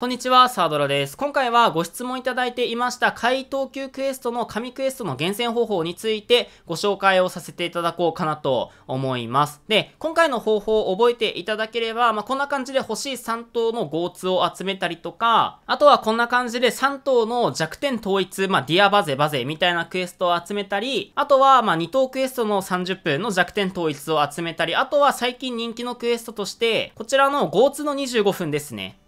こんにちは、サードラです。今回はご質問いただいていました回答級クエストの神クエストの厳選方法についてご紹介をさせていただこうかなと思います。で、今回の方法を覚えていただければ、まあ、こんな感じで欲しい3頭のゴーツを集めたりとか、あとはこんな感じで3頭の弱点統一、まあ、ディアバゼバゼみたいなクエストを集めたり、あとはま2頭クエストの30分の弱点統一を集めたり、あとは最近人気のクエストとして、こちらのゴーツの25分ですね。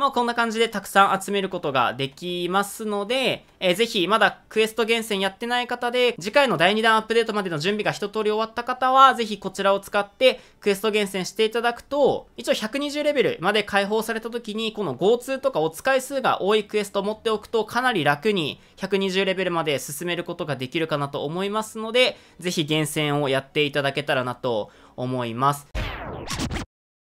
まあこんな感じでたくさん集めることができますので、えー、ぜひまだクエスト厳選やってない方で、次回の第2弾アップデートまでの準備が一通り終わった方は、ぜひこちらを使ってクエスト厳選していただくと、一応120レベルまで解放された時に、この GO2 とかお使い数が多いクエストを持っておくとかなり楽に120レベルまで進めることができるかなと思いますので、ぜひ厳選をやっていただけたらなと思います。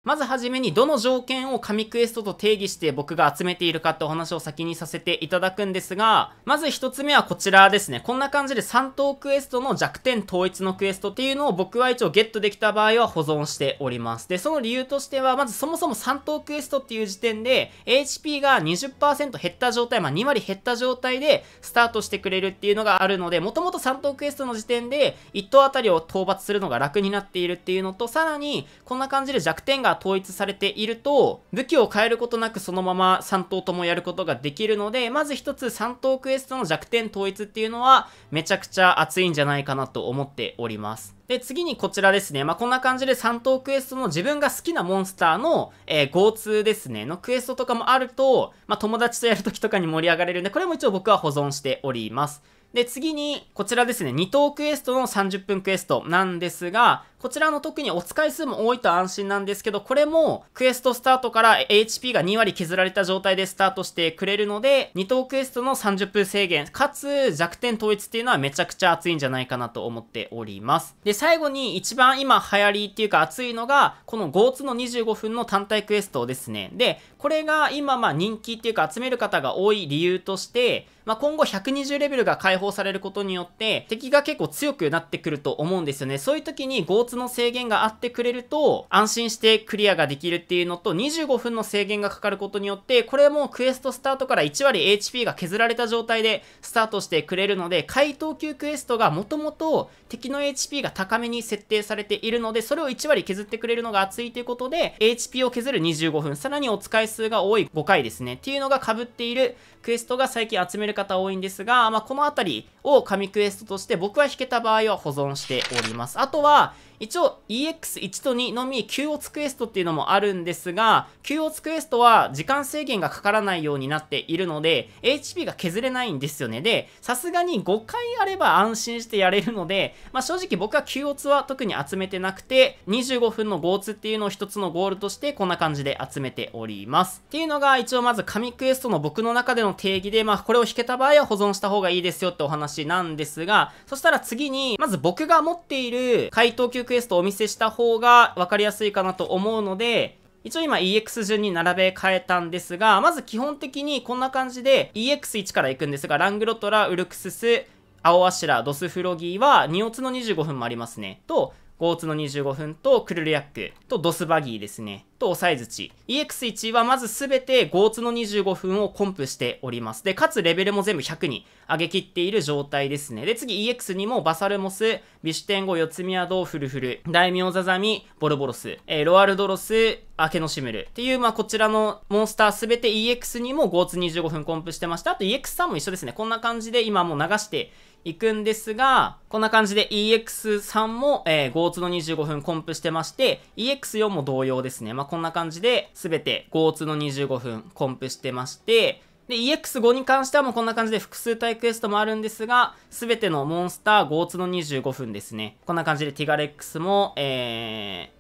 まずはじめにどの条件を神クエストと定義して僕が集めているかってお話を先にさせていただくんですが、まず一つ目はこちらですね。こんな感じで3等クエストの弱点統一のクエストっていうのを僕は一応ゲットできた場合は保存しております。で、その理由としては、まずそもそも3等クエストっていう時点で HP が20%減った状態、まあ2割減った状態でスタートしてくれるっていうのがあるので、もともと3等クエストの時点で1等あたりを討伐するのが楽になっているっていうのと、さらにこんな感じで弱点がが統一されていると、武器を変えることなくそのまま3頭ともやることができるので、まず一つ3頭クエストの弱点統一っていうのは、めちゃくちゃ熱いんじゃないかなと思っております。で、次にこちらですね。まあ、こんな感じで3等クエストの自分が好きなモンスターの、えー、合通ですね、のクエストとかもあると、まあ、友達とやるときとかに盛り上がれるんで、これも一応僕は保存しております。で、次に、こちらですね、2等クエストの30分クエストなんですが、こちらの特にお使い数も多いと安心なんですけど、これもクエストスタートから HP が2割削られた状態でスタートしてくれるので、2等クエストの30分制限、かつ弱点統一っていうのはめちゃくちゃ熱いんじゃないかなと思っております。で、最後に一番今流行りっていうか熱いのが、この GO2 の25分の単体クエストですね。で、これが今まあ人気っていうか集める方が多い理由として、まあ、今後120レベルが解放されることによって、敵が結構強くなってくると思うんですよね。そういう時に g o つの制限があってくれると、安心してクリアができるっていうのと、25分の制限がかかることによって、これもクエストスタートから1割 HP が削られた状態でスタートしてくれるので、回答級クエストがもともと敵の HP が高めに設定されているので、それを1割削ってくれるのが熱いということで、HP を削る25分、さらにお使い数が多い5回ですね、っていうのが被っているクエストが最近集める方多いんですが、まあ、この辺りを神クエストとして僕は引けた場合は保存しております。あとは、一応 EX1 と2のみ q オツクエストっていうのもあるんですが、q オツクエストは時間制限がかからないようになっているので、HP が削れないんですよね。で、さすがに5回あれば安心してやれるので、まあ、正直僕は q オツは特に集めてなくて、25分の5。ーツっていうのを一つのゴールとしてこんな感じで集めております。っていうのが一応まず神クエストの僕の中での定義で、まあこれを引けた場合は保存した方がいいですよってお話なんですが、そしたら次に、まず僕が持っている回答級クエストをお見せした方が分かりやすいかなと思うので、一応今 EX 順に並べ替えたんですが、まず基本的にこんな感じで EX1 から行くんですが、ラングロトラ、ウルクスス、青アシラ、ドスフロギーは、2オツの25分もありますね。と、ゴーツの25分とクルルヤックとドスバギーですね。と押さえ槌。EX1 はまずすべてゴーツの25分をコンプしております。で、かつレベルも全部100に上げきっている状態ですね。で、次 EX2 もバサルモス、ビシュテンゴ、四ツ宮堂、フルフル、大名ザザミ、ボルボロス、えー、ロアルドロス、アケノシムルっていう、まあ、こちらのモンスターすべて EX2 もゴーツ25分コンプしてました。あと EX3 も一緒ですね。こんな感じで今もう流して行くんですが、こんな感じで EX3 も、えー、GO2 の25分コンプしてまして、EX4 も同様ですね。まあ、こんな感じで、すべて GO2 の25分コンプしてまして、で、EX5 に関してはもうこんな感じで複数体クエストもあるんですが、すべてのモンスター GO2 の25分ですね。こんな感じでティガレックスも、え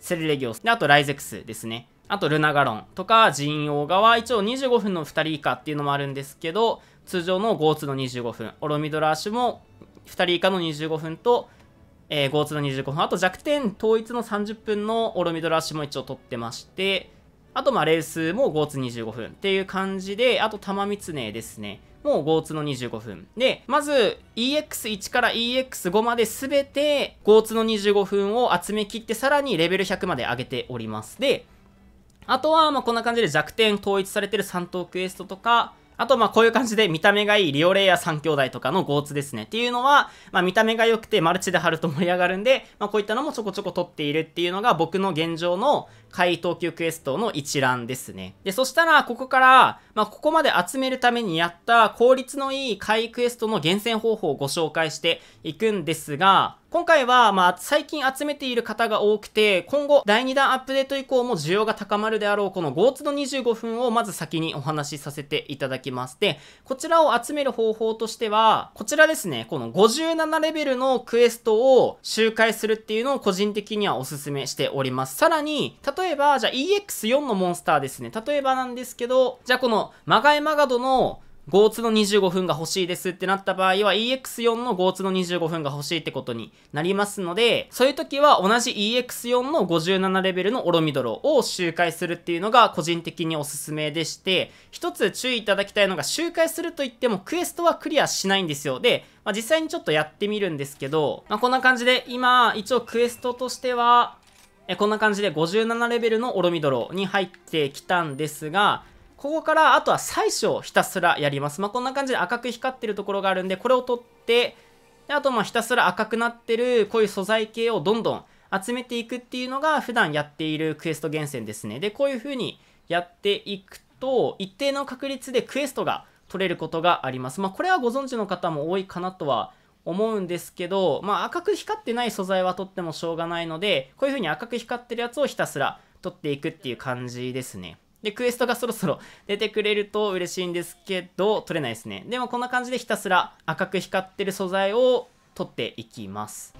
ー、セルレギオス。で、あとライゼクスですね。あとルナガロンとかジンオーガは一応25分の2人以下っていうのもあるんですけど、通常のゴーツの25分、オロミドラーシュも2人以下の25分と、えー、ゴーツの25分、あと弱点統一の30分のオロミドラーシュも一応取ってまして、あとまレースもゴーツ25分っていう感じで、あと玉三つねですね。もうゴーツの25分。で、まず EX1 から EX5 まで全てゴーツの25分を集め切ってさらにレベル100まで上げております。で、あとは、まあ、こんな感じで弱点統一されてる3等クエストとか、あと、ま、こういう感じで見た目がいいリオレイヤ3兄弟とかのゴーツですね。っていうのは、まあ、見た目が良くてマルチで貼ると盛り上がるんで、まあ、こういったのもちょこちょこ撮っているっていうのが僕の現状の、怪盗級クエストの一覧ですね。で、そしたら、ここから、まあ、ここまで集めるためにやった効率のいい怪クエストの厳選方法をご紹介していくんですが、今回は、まあ、最近集めている方が多くて、今後、第2弾アップデート以降も需要が高まるであろう、この GO ツの25分をまず先にお話しさせていただきます。で、こちらを集める方法としては、こちらですね、この57レベルのクエストを周回するっていうのを個人的にはお勧めしております。さらに、例例えば、じゃあ EX4 のモンスターですね。例えばなんですけど、じゃあこのマガエマガドのゴーツの25分が欲しいですってなった場合は EX4 のゴーツの25分が欲しいってことになりますので、そういう時は同じ EX4 の57レベルのオロミドロを周回するっていうのが個人的におすすめでして、一つ注意いただきたいのが周回すると言ってもクエストはクリアしないんですよ。で、まあ、実際にちょっとやってみるんですけど、まあ、こんな感じで今一応クエストとしては、えこんな感じで57レベルのオロミドロに入ってきたんですが、ここからあとは最初をひたすらやります。まあ、こんな感じで赤く光ってるところがあるんで、これを取って、であとまあひたすら赤くなってるこういう素材系をどんどん集めていくっていうのが普段やっているクエスト厳選ですね。で、こういう風にやっていくと、一定の確率でクエストが取れることがあります。まあ、これはご存知の方も多いかなとは思うんですけど、まあ、赤く光ってない素材は取ってもしょうがないので、こういう風に赤く光ってるやつをひたすら取っていくっていう感じですね。で、クエストがそろそろ出てくれると嬉しいんですけど、取れないですね。でもこんな感じでひたすら赤く光ってる素材を取っていきます。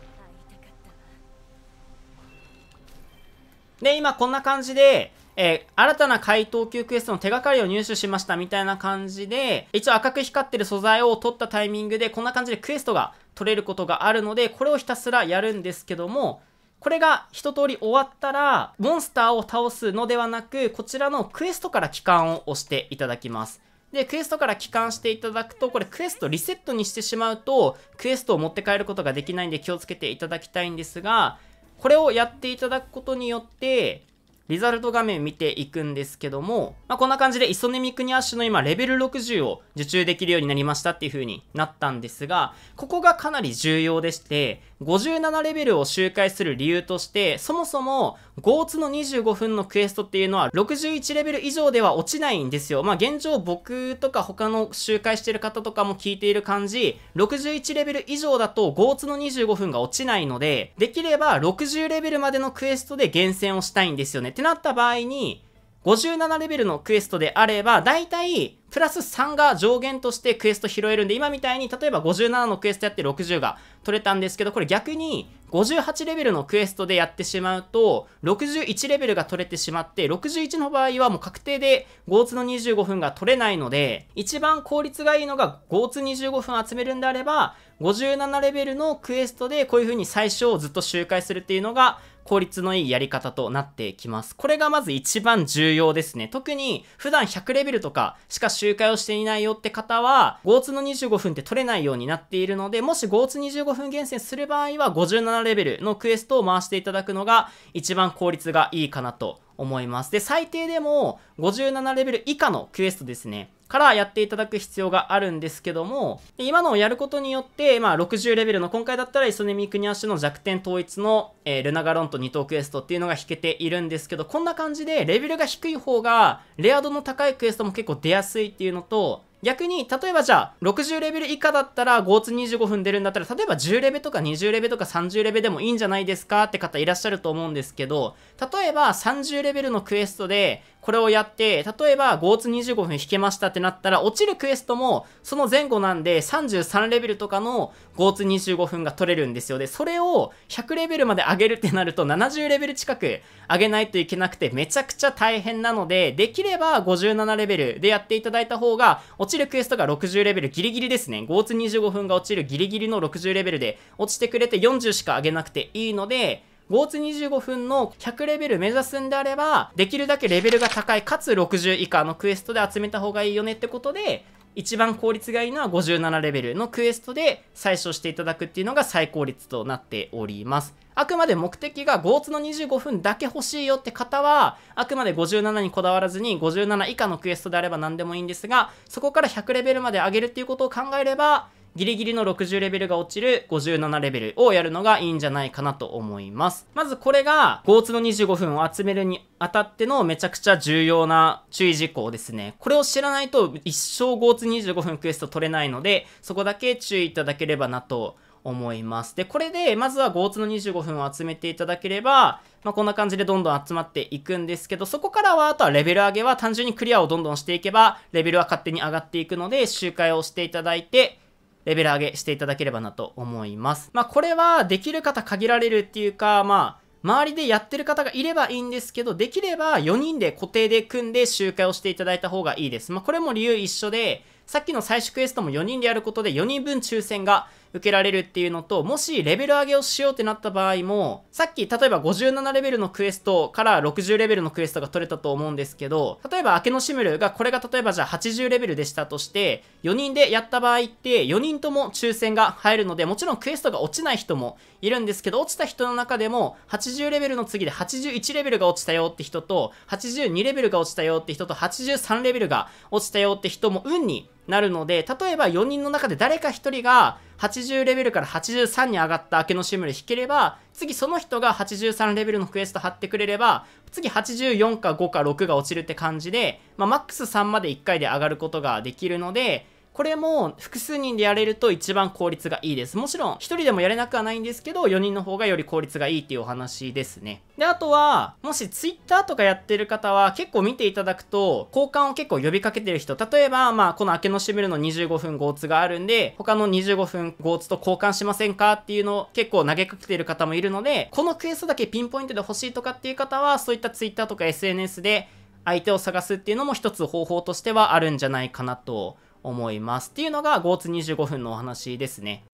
で、今こんな感じで、えー、新たな回答級クエストの手がかりを入手しましたみたいな感じで、一応赤く光ってる素材を取ったタイミングで、こんな感じでクエストが取れることがあるので、これをひたすらやるんですけども、これが一通り終わったら、モンスターを倒すのではなく、こちらのクエストから帰還を押していただきます。で、クエストから帰還していただくと、これクエストリセットにしてしまうと、クエストを持って帰ることができないんで気をつけていただきたいんですが、これをやっていただくことによって、リザルト画面見ていくんですけども、まあ、こんな感じでイソネミクニアッシュの今レベル60を受注できるようになりましたっていう風になったんですが、ここがかなり重要でして、57レベルを周回する理由として、そもそも、ゴーツの25分のクエストっていうのは61レベル以上では落ちないんですよ。まあ、現状僕とか他の周回してる方とかも聞いている感じ、61レベル以上だとゴーツの25分が落ちないので、できれば60レベルまでのクエストで厳選をしたいんですよね。ってなった場合に、57レベルのクエストであれば、だいたいプラス3が上限としてクエスト拾えるんで、今みたいに例えば57のクエストやって60が取れたんですけど、これ逆に58レベルのクエストでやってしまうと、61レベルが取れてしまって、61の場合はもう確定で5つの25分が取れないので、一番効率がいいのが5ツ25分集めるんであれば、57レベルのクエストでこういう風に最初をずっと周回するっていうのが効率のいいやり方となってきます。これがまず一番重要ですね。特に普段100レベルとかしか周回をしていないよって方は、5つの25分って取れないようになっているので、もし5つ25分厳選する場合は57レベルのクエストを回していただくのが一番効率がいいかなと思います。で、最低でも57レベル以下のクエストですね。からやっていただく必要があるんですけども、今のをやることによって、まあ、60レベルの、今回だったらイソネミ国足の弱点統一の、えー、ルナガロンと二等クエストっていうのが引けているんですけど、こんな感じでレベルが低い方が、レア度の高いクエストも結構出やすいっていうのと、逆に、例えばじゃあ、60レベル以下だったら、ゴーツ25分出るんだったら、例えば10レベとか20レベとか30レベでもいいんじゃないですかって方いらっしゃると思うんですけど、例えば30レベルのクエストで、これをやって、例えば5ツ25分引けましたってなったら、落ちるクエストもその前後なんで33レベルとかの5ツ25分が取れるんですよ。で、それを100レベルまで上げるってなると70レベル近く上げないといけなくてめちゃくちゃ大変なので、できれば57レベルでやっていただいた方が、落ちるクエストが60レベルギリギリですね。5ツ25分が落ちるギリギリの60レベルで落ちてくれて40しか上げなくていいので、5月25分の100レベル目指すんであれば、できるだけレベルが高い、かつ60以下のクエストで集めた方がいいよねってことで、一番効率がいいのは57レベルのクエストで採取していただくっていうのが最高率となっております。あくまで目的が5ツの25分だけ欲しいよって方は、あくまで57にこだわらずに57以下のクエストであれば何でもいいんですが、そこから100レベルまで上げるっていうことを考えれば、ギリギリの60レベルが落ちる57レベルをやるのがいいんじゃないかなと思います。まずこれが、ゴーツの25分を集めるにあたってのめちゃくちゃ重要な注意事項ですね。これを知らないと一生ゴーツ25分クエスト取れないので、そこだけ注意いただければなと思います。で、これで、まずはゴーツの25分を集めていただければ、まあ、こんな感じでどんどん集まっていくんですけど、そこからは、あとはレベル上げは単純にクリアをどんどんしていけば、レベルは勝手に上がっていくので、周回をしていただいて、レベル上げしていただければなと思います。まあ、これはできる方限られるっていうか、まあ、周りでやってる方がいればいいんですけど、できれば4人で固定で組んで集会をしていただいた方がいいです。まあ、これも理由一緒で、さっきの最終クエストも4人でやることで4人分抽選が受けられるっていうのと、もしレベル上げをしようってなった場合も、さっき例えば57レベルのクエストから60レベルのクエストが取れたと思うんですけど、例えば明けのシムルがこれが例えばじゃあ80レベルでしたとして、4人でやった場合って4人とも抽選が入るので、もちろんクエストが落ちない人もいるんですけど、落ちた人の中でも、80レベルの次で81レベルが落ちたよって人と、82レベルが落ちたよって人と、83レベルが落ちたよって人も運になるので、例えば4人の中で誰か1人が80レベルから83に上がった明けのシムで引ければ、次その人が83レベルのクエスト貼ってくれれば、次84か5か6が落ちるって感じで、まあ、マックス3まで1回で上がることができるので、これも複数人でやれると一番効率がいいです。もちろん、1人でもやれなくはないんですけど、4人の方がより効率がいいっていうお話ですね。で、あとは、もし Twitter とかやってる方は結構見ていただくと、交換を結構呼びかけてる人、例えば、まあ、この明けのしめるの25分ゴーツがあるんで、他の25分ゴーツと交換しませんかっていうのを結構投げかけてる方もいるので、このクエストだけピンポイントで欲しいとかっていう方は、そういった Twitter とか SNS で相手を探すっていうのも一つ方法としてはあるんじゃないかなと思います。っていうのが5月25分のお話ですね。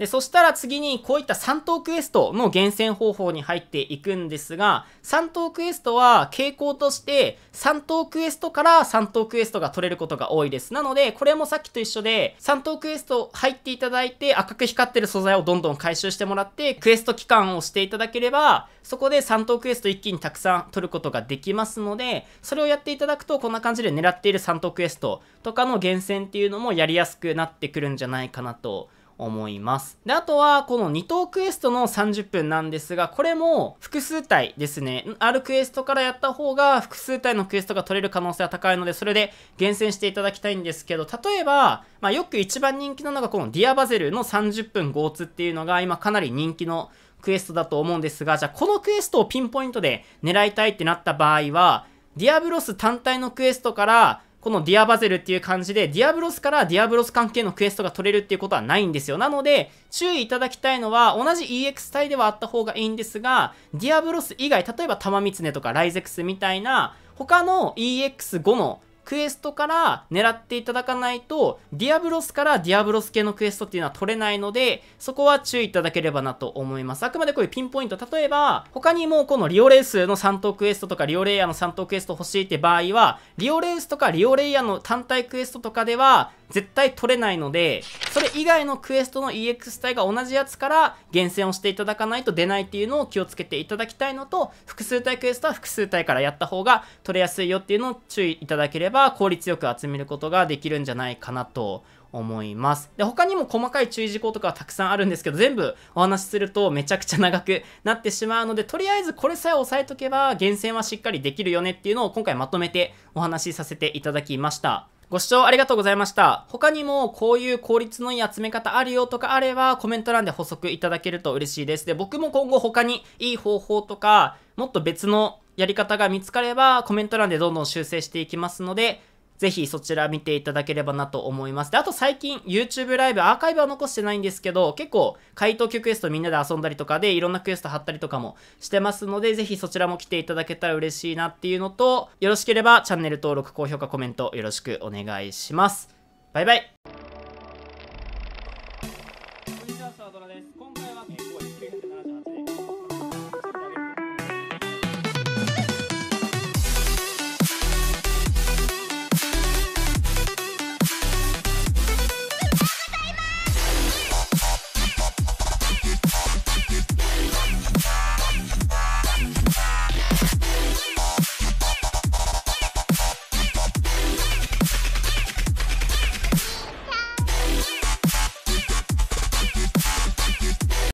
で、そしたら次にこういった3等クエストの厳選方法に入っていくんですが、3等クエストは傾向として3等クエストから3等クエストが取れることが多いです。なので、これもさっきと一緒で3等クエスト入っていただいて赤く光ってる素材をどんどん回収してもらって、クエスト期間をしていただければ、そこで3等クエスト一気にたくさん取ることができますので、それをやっていただくとこんな感じで狙っている3等クエストとかの厳選っていうのもやりやすくなってくるんじゃないかなと。思います。で、あとは、この2等クエストの30分なんですが、これも複数体ですね。あるクエストからやった方が、複数体のクエストが取れる可能性は高いので、それで厳選していただきたいんですけど、例えば、まあ、よく一番人気なのが、このディアバゼルの30分ゴーツっていうのが、今かなり人気のクエストだと思うんですが、じゃあこのクエストをピンポイントで狙いたいってなった場合は、ディアブロス単体のクエストから、このディアバゼルっていう感じで、ディアブロスからディアブロス関係のクエストが取れるっていうことはないんですよ。なので、注意いただきたいのは、同じ EX 帯ではあった方がいいんですが、ディアブロス以外、例えば玉三つねとかライゼクスみたいな、他の EX5 のクエストから狙っていただかないと、ディアブロスからディアブロス系のクエストっていうのは取れないので、そこは注意いただければなと思います。あくまでこういうピンポイント、例えば、他にもこのリオレースの3等クエストとか、リオレイヤーの3等クエスト欲しいって場合は、リオレースとかリオレイヤーの単体クエストとかでは、絶対取れないので、それ以外のクエストの EX 体が同じやつから厳選をしていただかないと出ないっていうのを気をつけていただきたいのと、複数体クエストは複数体からやった方が取れやすいよっていうのを注意いただければが効率よく集めることができるんじゃないかなと思います。で、他にも細かい注意事項とかはたくさんあるんですけど、全部お話しするとめちゃくちゃ長くなってしまうので、とりあえずこれさえ押さえとけば、厳選はしっかりできるよねっていうのを今回まとめてお話しさせていただきました。ご視聴ありがとうございました。他にもこういう効率のいい集め方あるよとかあればコメント欄で補足いただけると嬉しいです。で、僕も今後他にいい方法とか、もっと別のやり方が見つかればコメント欄でどんどん修正していきますので、ぜひそちら見ていただければなと思います。で、あと最近 YouTube ライブアーカイブは残してないんですけど、結構回答級クエストみんなで遊んだりとかでいろんなクエスト貼ったりとかもしてますので、ぜひそちらも来ていただけたら嬉しいなっていうのと、よろしければチャンネル登録、高評価、コメントよろしくお願いします。バイバイ